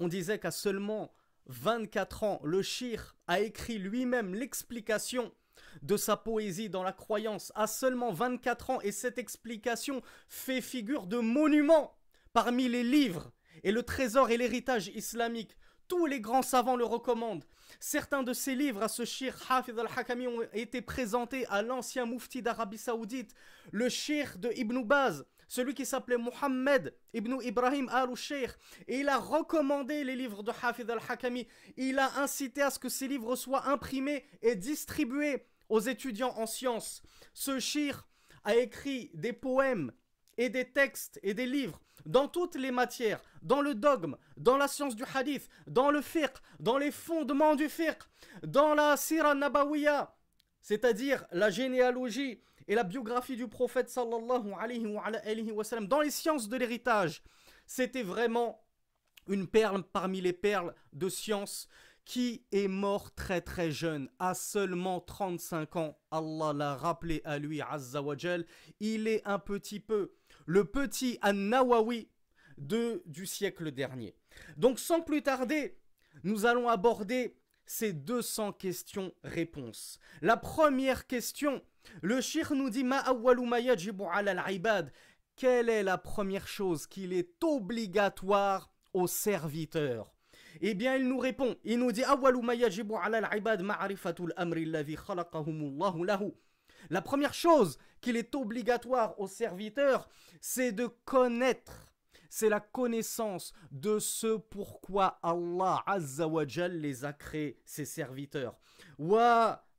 On disait qu'à seulement 24 ans, le Shir a écrit lui-même l'explication de sa poésie dans la croyance à seulement 24 ans et cette explication fait figure de monument parmi les livres et le trésor et l'héritage islamique. Tous les grands savants le recommandent. Certains de ses livres à ce shir Hafid al-Hakami ont été présentés à l'ancien mufti d'Arabie Saoudite, le shir de Ibn Baz, celui qui s'appelait Mohammed ibn Ibrahim al-Sheikh, et il a recommandé les livres de Hafid al-Hakami, il a incité à ce que ces livres soient imprimés et distribués aux étudiants en sciences. Ce shir a écrit des poèmes et des textes et des livres dans toutes les matières, dans le dogme, dans la science du hadith, dans le fiqh, dans les fondements du fiqh, dans la sira nabawiya, c'est-à-dire la généalogie et la biographie du prophète sallallahu alayhi wa, sallam, dans les sciences de l'héritage, c'était vraiment une perle parmi les perles de science qui est mort très très jeune, à seulement 35 ans. Allah l'a rappelé à lui, Azzawajal. Il est un petit peu le petit An-Nawawi du siècle dernier. Donc sans plus tarder, nous allons aborder ces 200 questions-réponses. La première question, le shir nous dit Ma al Quelle est la première chose qu'il est obligatoire Aux serviteurs eh bien, il nous répond, il nous dit La première chose qu'il est obligatoire aux serviteurs, c'est de connaître. C'est la connaissance de ce pourquoi Allah Azza les a créés, ses serviteurs. Wa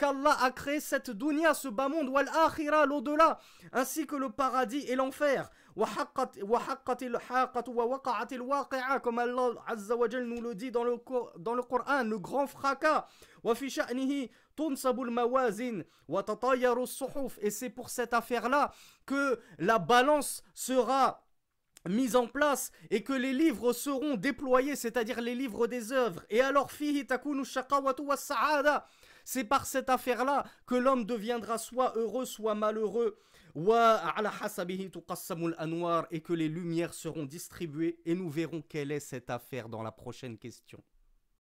qu'Allah a créé cette dunya, ce bas monde, wal akhira, l'au-delà, ainsi que le paradis et l'enfer. Comme Allah Azza wa nous le dit dans le, dans le Coran, le grand fracas. Et c'est pour cette affaire-là que la balance sera mise en place et que les livres seront déployés, c'est-à-dire les livres des œuvres. Et alors, fihi takunu shakawatu wa sa'ada. C'est par cette affaire-là que l'homme deviendra soit heureux, soit malheureux. Et que les lumières seront distribuées et nous verrons quelle est cette affaire dans la prochaine question.